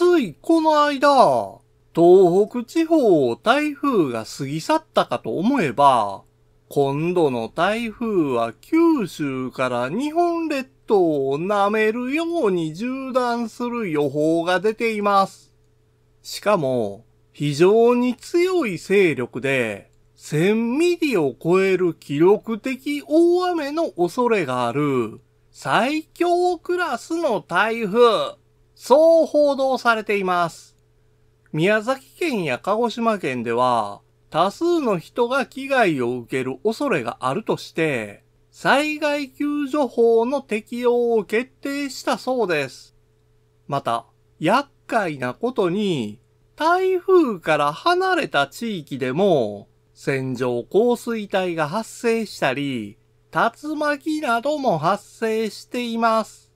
ついこの間、東北地方を台風が過ぎ去ったかと思えば、今度の台風は九州から日本列島を舐めるように縦断する予報が出ています。しかも、非常に強い勢力で、1000ミリを超える記録的大雨の恐れがある、最強クラスの台風。そう報道されています。宮崎県や鹿児島県では、多数の人が危害を受ける恐れがあるとして、災害救助法の適用を決定したそうです。また、厄介なことに、台風から離れた地域でも、線状降水帯が発生したり、竜巻なども発生しています。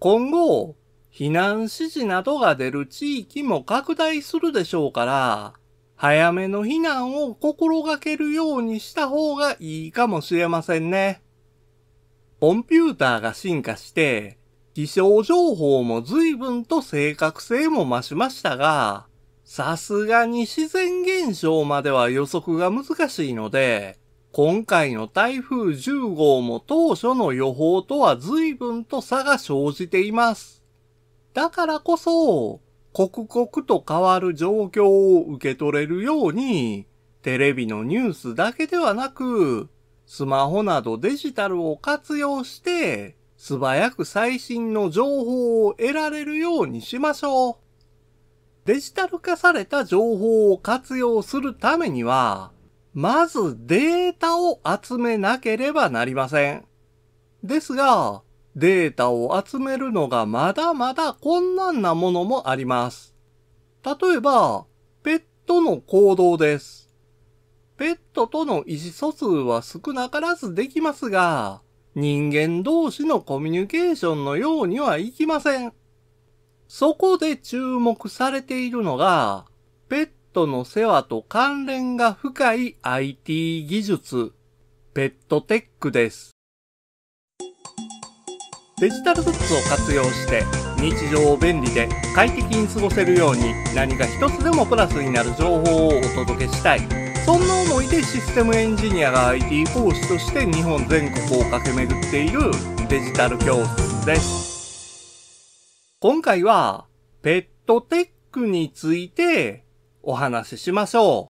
今後、避難指示などが出る地域も拡大するでしょうから、早めの避難を心がけるようにした方がいいかもしれませんね。コンピューターが進化して、気象情報も随分と正確性も増しましたが、さすがに自然現象までは予測が難しいので、今回の台風10号も当初の予報とは随分と差が生じています。だからこそ、刻々と変わる状況を受け取れるように、テレビのニュースだけではなく、スマホなどデジタルを活用して、素早く最新の情報を得られるようにしましょう。デジタル化された情報を活用するためには、まずデータを集めなければなりません。ですが、データを集めるのがまだまだ困難なものもあります。例えば、ペットの行動です。ペットとの意思疎通は少なからずできますが、人間同士のコミュニケーションのようにはいきません。そこで注目されているのが、ペットの世話と関連が深い IT 技術、ペットテックです。デジタルグッズを活用して日常を便利で快適に過ごせるように何か一つでもプラスになる情報をお届けしたいそんな思いでシステムエンジニアが IT 講師として日本全国を駆け巡っているデジタル教室です今回はペットテックについてお話ししましょう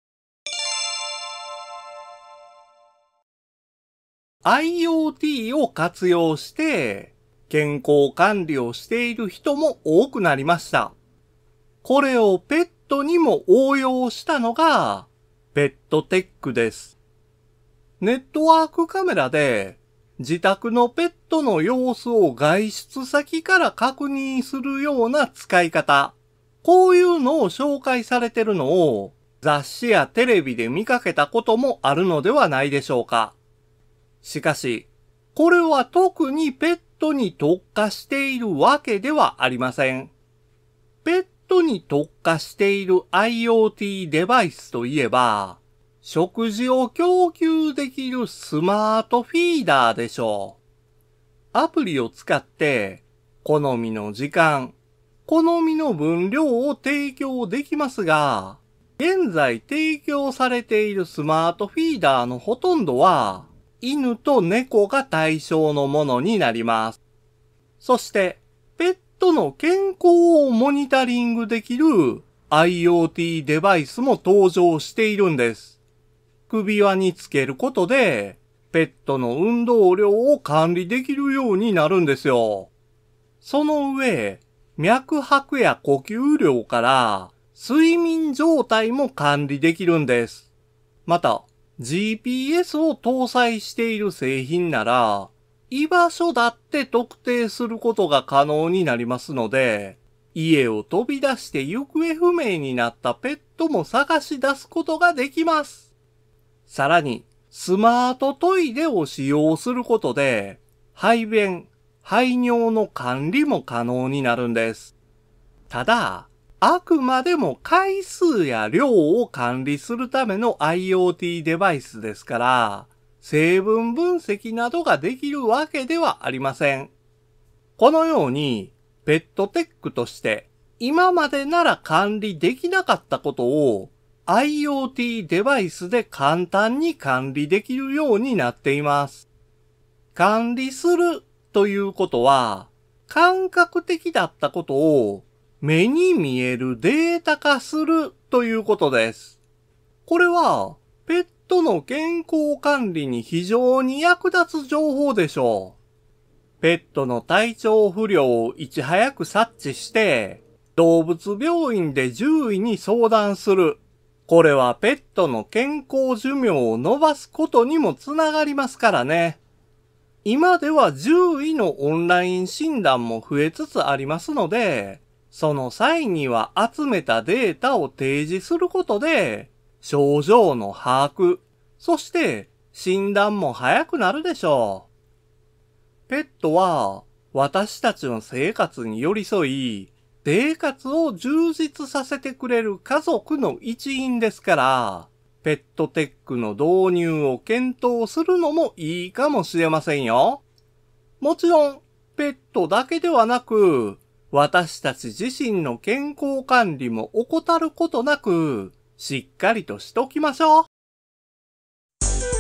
IoT を活用して健康管理をしている人も多くなりました。これをペットにも応用したのが、ペットテックです。ネットワークカメラで自宅のペットの様子を外出先から確認するような使い方。こういうのを紹介されてるのを雑誌やテレビで見かけたこともあるのではないでしょうか。しかし、これは特にペットに特化しているわけではありません。ペットに特化している IoT デバイスといえば、食事を供給できるスマートフィーダーでしょう。アプリを使って、好みの時間、好みの分量を提供できますが、現在提供されているスマートフィーダーのほとんどは、犬と猫が対象のものになります。そして、ペットの健康をモニタリングできる IoT デバイスも登場しているんです。首輪につけることで、ペットの運動量を管理できるようになるんですよ。その上、脈拍や呼吸量から睡眠状態も管理できるんです。また、GPS を搭載している製品なら、居場所だって特定することが可能になりますので、家を飛び出して行方不明になったペットも探し出すことができます。さらに、スマートトイレを使用することで、排便、排尿の管理も可能になるんです。ただ、あくまでも回数や量を管理するための IoT デバイスですから、成分分析などができるわけではありません。このように、ペットテックとして今までなら管理できなかったことを IoT デバイスで簡単に管理できるようになっています。管理するということは、感覚的だったことを目に見えるデータ化するということです。これは、ペットの健康管理に非常に役立つ情報でしょう。ペットの体調不良をいち早く察知して、動物病院で獣医に相談する。これはペットの健康寿命を伸ばすことにもつながりますからね。今では獣医のオンライン診断も増えつつありますので、その際には集めたデータを提示することで、症状の把握、そして診断も早くなるでしょう。ペットは私たちの生活に寄り添い、生活を充実させてくれる家族の一員ですから、ペットテックの導入を検討するのもいいかもしれませんよ。もちろん、ペットだけではなく、私たち自身の健康管理も怠ることなく、しっかりとしときましょう。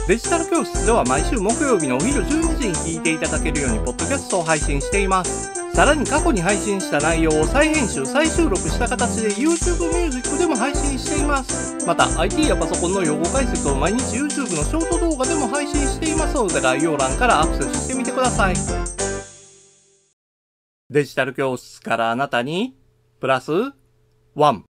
デジタル教室では毎週木曜日のお昼12時に聞いていただけるようにポッドキャストを配信しています。さらに過去に配信した内容を再編集、再収録した形で YouTube Music でも配信しています。また IT やパソコンの用語解説を毎日 YouTube のショート動画でも配信していますので概要欄からアクセスしてみてください。デジタル教室からあなたにプラスワン。